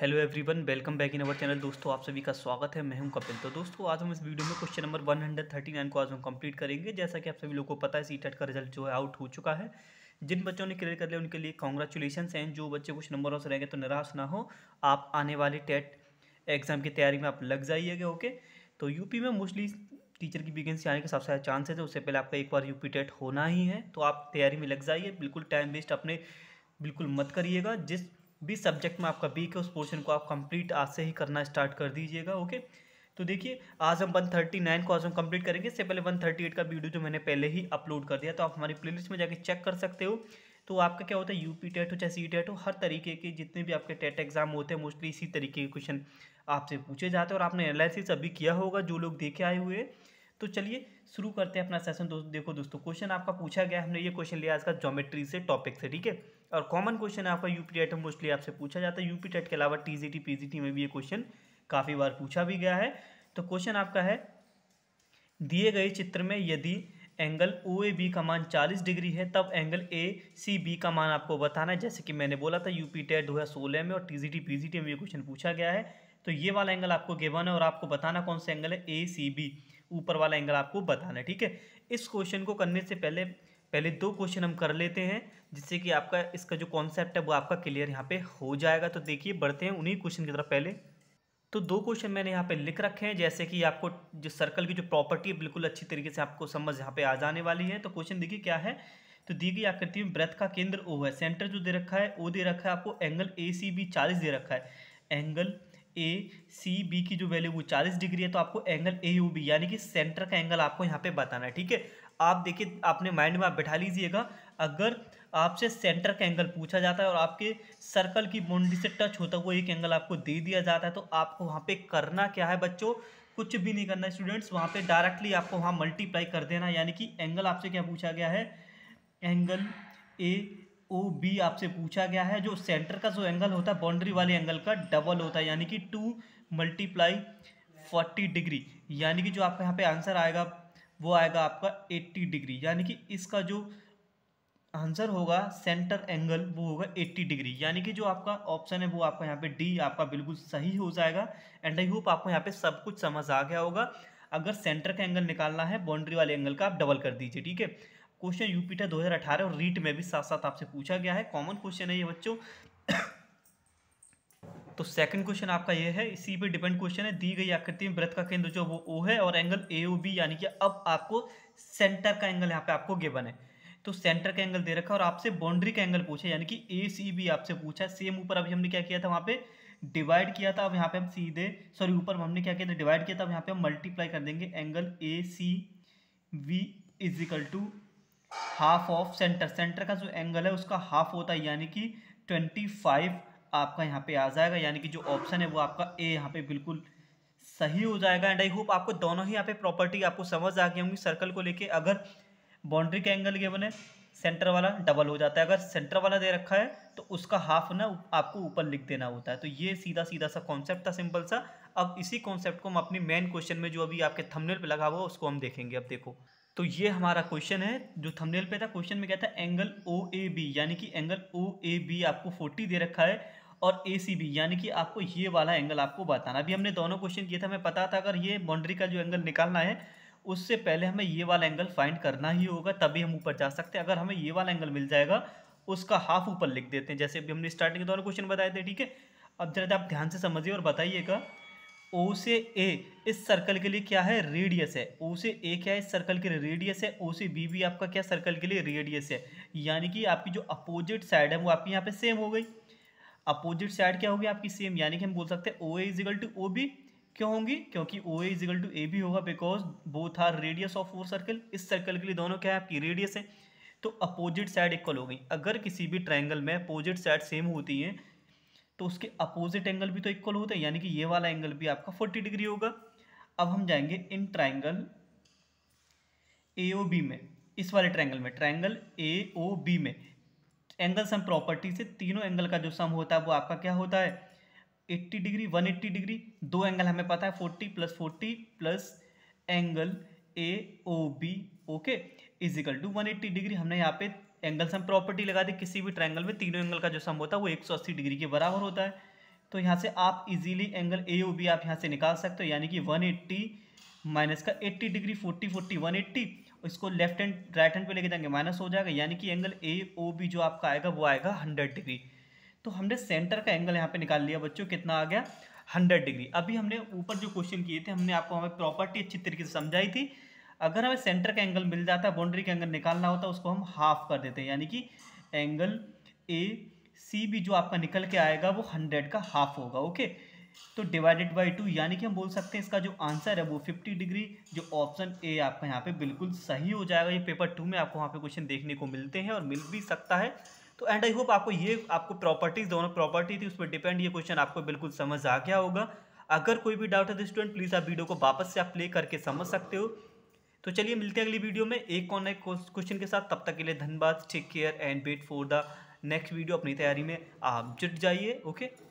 hello everyone welcome back in our channel दोस्तों आप सभी का स्वागत है मैं हूं कपिल तो दोस्तों आज हम इस वीडियो में क्वेश्चन नंबर 139 को आज हम कंप्लीट करेंगे जैसा कि आप सभी लोगों को पता है सी टेट e का रिजल्ट जो है आउट हो चुका है जिन बच्चों ने क्लियर कर लिया उनके लिए कॉन्ग्रेचुलेशन एंड जो बच्चे कुछ नंबरों से रहेंगे तो निराश ना हो आप आने वाले टेट एग्जाम e की तैयारी में आप लग जाइएगा ओके तो यूपी में मोस्टली टीचर की वैकेंसी आने के सबसे ज़्यादा चांसेस है उससे पहले आपका एक बार यूपी टेट e होना ही है तो आप तैयारी में लग जाइए बिल्कुल टाइम वेस्ट अपने बिल्कुल मत करिएगा जिस बी सब्जेक्ट में आपका बी के उस पोर्शन को आप कंप्लीट आज से ही करना स्टार्ट कर दीजिएगा ओके तो देखिए आज हम 139 को आज हम कंप्लीट करेंगे इससे पहले 138 का वीडियो जो मैंने पहले ही अपलोड कर दिया तो आप हमारी प्लेलिस्ट में जाके चेक कर सकते हो तो आपका क्या होता है यूपी टेट हो चाहे सी टेट हो हर तरीके के जितने भी आपके टेट एग्जाम होते हैं मोस्टली इसी तरीके के क्वेश्चन आपसे पूछे जाते हैं और आपने एनालिसिस अभी किया होगा जो लोग देखे आए हुए तो चलिए शुरू करते हैं अपना सेशन दोस्तों देखो दोस्तों क्वेश्चन आपका पूछा गया हमने ये क्वेश्चन लिया आज का ज्योमेट्री से टॉपिक से ठीक है और कॉमन क्वेश्चन है आपका यूपी टेट मोस्टली आपसे पूछा जाता है यूपी टेट के अलावा टीजीटी पीजीटी में भी ये क्वेश्चन काफ़ी बार पूछा भी गया है तो क्वेश्चन आपका है दिए गए चित्र में यदि एंगल ओ ए बी का मान चालीस डिग्री है तब एंगल ए सी बी का मान आपको बताना है जैसे कि मैंने बोला था यूपी टेट दो हज़ार सोलह में और T G T P G T में ये क्वेश्चन पूछा गया है तो ये वाला एंगल आपको गिवन है और आपको बताना कौन सा एंगल है ए सी बी ऊपर वाला एंगल आपको बताना है ठीक है इस क्वेश्चन को करने से पहले पहले दो क्वेश्चन हम कर लेते हैं जिससे कि आपका इसका जो कॉन्सेप्ट है वो आपका क्लियर यहाँ पे हो जाएगा तो देखिए बढ़ते हैं उन्हीं क्वेश्चन की तरफ पहले तो दो क्वेश्चन मैंने यहाँ पे लिख रखे हैं जैसे कि आपको जो सर्कल की जो प्रॉपर्टी है बिल्कुल अच्छी तरीके से आपको समझ यहाँ पे आ जाने वाली है तो क्वेश्चन देखिए क्या है तो दी गई आकृति में ब्रेथ का केंद्र ओ है सेंटर जो दे रखा है ओ दे रखा है आपको एंगल ए सी बी चालीस दे रखा है एंगल ए सी बी की जो वैल्यू वो चालीस डिग्री है तो आपको एंगल ए यू बी यानी कि सेंटर का एंगल आपको यहाँ पे बताना है ठीक है आप देखिए अपने माइंड में आप बैठा लीजिएगा अगर आपसे सेंटर का एंगल पूछा जाता है और आपके सर्कल की बाउंड्री से टच होता है वो एक एंगल आपको दे दिया जाता है तो आपको वहाँ पे करना क्या है बच्चों कुछ भी नहीं करना है स्टूडेंट्स वहाँ पे डायरेक्टली आपको वहाँ मल्टीप्लाई कर देना यानी कि एंगल आपसे क्या पूछा गया है एंगल ए ओ बी आपसे पूछा गया है जो सेंटर का जो एंगल होता है बाउंड्री वाले एंगल का डबल होता है यानी कि टू मल्टीप्लाई फोर्टी डिग्री यानी कि जो आपका यहाँ पे आंसर आएगा वो आएगा आपका एट्टी डिग्री यानी कि इसका जो आंसर होगा सेंटर एंगल वो होगा एट्टी डिग्री यानी कि जो आपका ऑप्शन है वो आपका यहाँ पे डी आपका बिल्कुल सही हो जाएगा एंड आई होप आपको यहाँ पे सब कुछ समझ आ गया होगा अगर सेंटर का एंगल निकालना है बाउंड्री वाले एंगल का आप डबल कर दीजिए ठीक है क्वेश्चन यूपीटा 2018 और रीट में भी साथ साथ आपसे पूछा गया है कॉमन क्वेश्चन है ये बच्चों तो सेकंड क्वेश्चन आपका ये है इसी पे डिपेंड क्वेश्चन है दी गई आकृति में वृत्त का केंद्र जो वो ओ है और एंगल ए ओ बी यानी कि अब आपको सेंटर का एंगल यहाँ पे आपको गिवन है तो सेंटर का एंगल दे रखा है और आपसे बाउंड्री का एंगल पूछा यानी कि ए सी बी आपसे पूछा है सेम ऊपर अभी हमने क्या किया था वहाँ पे डिवाइड किया था अब यहाँ पे हम सीधे सॉरी ऊपर हमने क्या किया था डिवाइड किया था अब यहाँ पे हम मल्टीप्लाई कर देंगे angle A C B is equal to half of centre centre का जो एंगल है उसका हाफ होता है यानी कि ट्वेंटी फाइव आपका यहाँ पे आ जाएगा यानी कि जो ऑप्शन है वो आपका ए यहाँ पे बिल्कुल सही हो जाएगा एंड आई होप आपको दोनों ही यहाँ पे प्रॉपर्टी आपको समझ आ गई होंगी सर्कल को लेके अगर बाउंड्री का एंगल गिवन है सेंटर वाला डबल हो जाता है अगर सेंटर वाला दे रखा है तो उसका हाफ ना आपको ऊपर लिख देना होता है तो ये सीधा सीधा सा कॉन्सेप्ट था सिंपल सा अब इसी कॉन्सेप्ट को हम अपनी मेन क्वेश्चन में जो अभी आपके थंबनेल पे लगा हुआ है उसको हम देखेंगे अब देखो तो ये हमारा क्वेश्चन है जो थंबनेल पे था क्वेश्चन में क्या था एंगल ओ ए बी यानी कि एंगल ओ ए बी आपको फोर्टी दे रखा है और ए सी बी यानी कि आपको ये वाला एंगल आपको बताना अभी हमने दोनों क्वेश्चन किए थे हमें पता था अगर ये बाउंड्री का जो एंगल निकालना है उससे पहले हमें ये वाला एंगल फाइंड करना ही होगा तभी हम ऊपर जा सकते हैं अगर हमें ये वाला एंगल मिल जाएगा उसका हाफ ऊपर लिख देते हैं जैसे अभी हमने स्टार्टिंग के दोनों क्वेश्चन बताए थे ठीक है अब जरा आप ध्यान से समझिए और बताइएगा ओ से ए इस सर्कल के लिए क्या है रेडियस है ओ से ए क्या है इस सर्कल के लिए रेडियस है ओ से बी भी आपका क्या सर्कल के लिए रेडियस है यानी कि आपकी जो अपोजिट साइड है वो आपकी यहाँ पे सेम हो गई अपोजिट साइड क्या होगी आपकी सेम यानी कि हम बोल सकते हैं O A equal to O B क्यों होंगी क्योंकि ओ ए इजिकल टू ए भी होगा because both are radius of वो सर्कल इस सर्कल के लिए दोनों क्या है आपकी रेडियस है तो अपोजिट साइड इक्वल हो गई अगर किसी भी ट्राइंगल में अपोजिट साइड सेम होती है तो उसके अपोजिट एंगल भी तो इक्वल होते हैं यानी कि ये वाला एंगल भी आपका फोर्टी डिग्री होगा अब हम जाएंगे in triangle A O B में इस वाले ट्राइंगल में ट्राइंगल ए ओ बी में एंगल सम प्रॉपर्टी से तीनों एंगल का जो सम होता है वो आपका क्या होता है 80 डिग्री 180 डिग्री दो एंगल हमें पता है 40 plus forty plus angle A O B okay equal to one degree हमने यहाँ पे एंगल से हम प्रॉपर्टी लगा दें किसी भी ट्रायंगल में तीनों एंगल का जो सम होता है वो 180 डिग्री के बराबर होता है तो यहाँ से आप easily angle A O B आप यहाँ से निकाल सकते हो यानी कि 180 माइनस का 80 डिग्री 40 40 180 इसको लेफ्ट हैंड राइट हैंड पे लेके जाएंगे माइनस हो जाएगा यानी कि एंगल ए ओ बी जो आपका आएगा वो आएगा हंड्रेड डिग्री तो हमने सेंटर का एंगल यहाँ पर निकाल लिया बच्चों कितना आ गया हंड्रेड डिग्री अभी हमने ऊपर जो क्वेश्चन किए थे हमने आपको हमें प्रॉपर्टी अच्छी तरीके से समझाई थी अगर हमें सेंटर का एंगल मिल जाता है बाउंड्री का एंगल निकालना होता है उसको हम हाफ कर देते हैं यानी कि एंगल ए सी भी जो आपका निकल के आएगा वो हंड्रेड का हाफ होगा ओके तो डिवाइडेड बाई टू यानी कि हम बोल सकते हैं इसका जो आंसर है वो फिफ्टी डिग्री जो ऑप्शन ए आपका यहाँ पे बिल्कुल सही हो जाएगा ये पेपर टू में आपको वहाँ पे क्वेश्चन देखने को मिलते हैं और मिल भी सकता है तो एंड आई होप आपको ये आपको प्रॉपर्टीज दोनों प्रॉपर्टी थी उस पर डिपेंड ये क्वेश्चन आपको बिल्कुल समझ आ गया होगा अगर कोई भी डाउट है तो स्टूडेंट प्लीज़ आप वीडियो को वापस से आप प्ले करके समझ सकते हो तो चलिए मिलते हैं अगली वीडियो में एक और नए क्वेश्चन के साथ तब तक के लिए धन्यवाद take care and wait for the next video अपनी तैयारी में आप जुट जाइए ओके